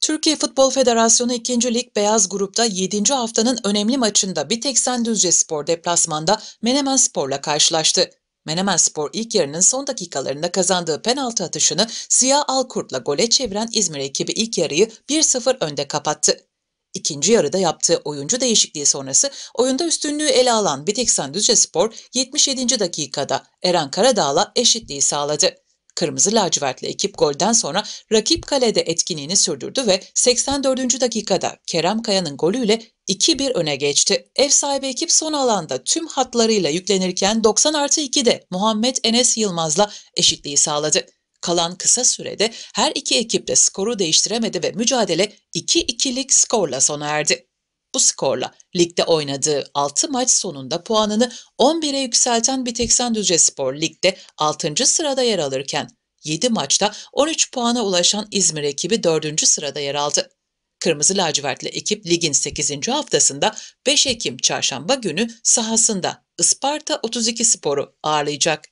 Türkiye Futbol Federasyonu 2. Lig Beyaz Grup'ta 7. haftanın önemli maçında Biteksen Düzce Spor deplasmanda Menemen Spor'la karşılaştı. Menemen Spor ilk yarının son dakikalarında kazandığı penaltı atışını Ziya Alkurt'la gole çeviren İzmir ekibi ilk yarıyı 1-0 önde kapattı. İkinci yarıda yaptığı oyuncu değişikliği sonrası oyunda üstünlüğü ele alan Biteksen Düzce Spor 77. dakikada Eren Karadağ'la eşitliği sağladı. Kırmızı lacivertli ekip golden sonra rakip kalede etkinliğini sürdürdü ve 84. dakikada Kerem Kaya'nın golüyle 2-1 öne geçti. Ev sahibi ekip son alanda tüm hatlarıyla yüklenirken 90 artı 2'de Muhammed Enes Yılmaz'la eşitliği sağladı. Kalan kısa sürede her iki ekip de skoru değiştiremedi ve mücadele 2-2'lik skorla sona erdi. Bu skorla ligde oynadığı 6 maç sonunda puanını 11'e yükselten Biteksen Düzcespor ligde 6. sırada yer alırken 7 maçta 13 puana ulaşan İzmir ekibi 4. sırada yer aldı. Kırmızı lacivertli ekip ligin 8. haftasında 5 Ekim çarşamba günü sahasında Isparta 32 Spor'u ağırlayacak.